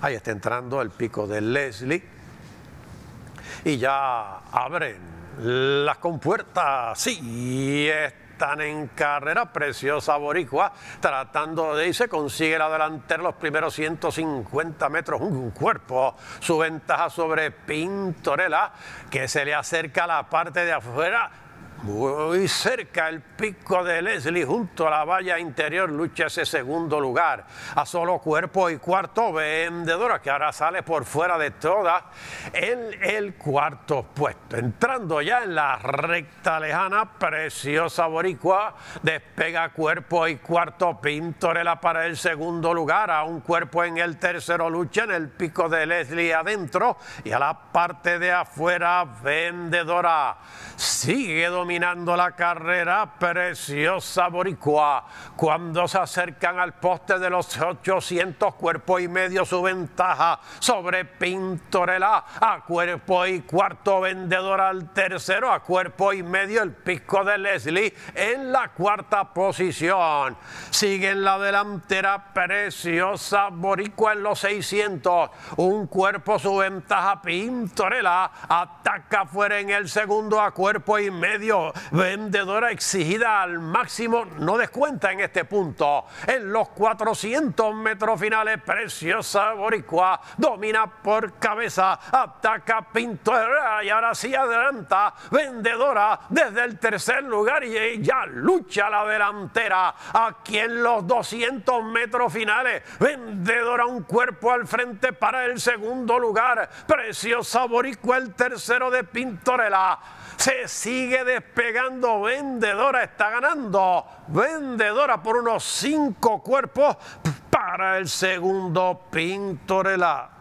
Ahí está entrando el pico de Leslie. Y ya abren las compuertas. Sí, están en carrera. Preciosa Boricua tratando de irse. Consigue adelantar los primeros 150 metros. Un cuerpo. Su ventaja sobre Pintorela que se le acerca a la parte de afuera muy cerca el pico de Leslie junto a la valla interior lucha ese segundo lugar. A solo cuerpo y cuarto vendedora que ahora sale por fuera de todas en el cuarto puesto. Entrando ya en la recta lejana, preciosa boricua despega cuerpo y cuarto Pintorela para el segundo lugar. A un cuerpo en el tercero lucha en el pico de Leslie adentro y a la parte de afuera vendedora. Sigue dominando la carrera preciosa Boricua. Cuando se acercan al poste de los 800 cuerpo y medio su ventaja sobre Pintorela a cuerpo y cuarto vendedor al tercero a cuerpo y medio el pico de Leslie en la cuarta posición. Sigue en la delantera preciosa Boricua en los 600. Un cuerpo su ventaja Pintorela ataca fuera en el segundo a cuerpo y medio. Vendedora exigida al máximo, no descuenta en este punto. En los 400 metros finales, Preciosa Boricua domina por cabeza, ataca Pintorela y ahora sí adelanta. Vendedora desde el tercer lugar y ella lucha la delantera. Aquí en los 200 metros finales, Vendedora un cuerpo al frente para el segundo lugar. Preciosa Boricua el tercero de Pintorela. Se sigue despegando Vendedora, está ganando Vendedora por unos cinco cuerpos para el segundo Pintorela.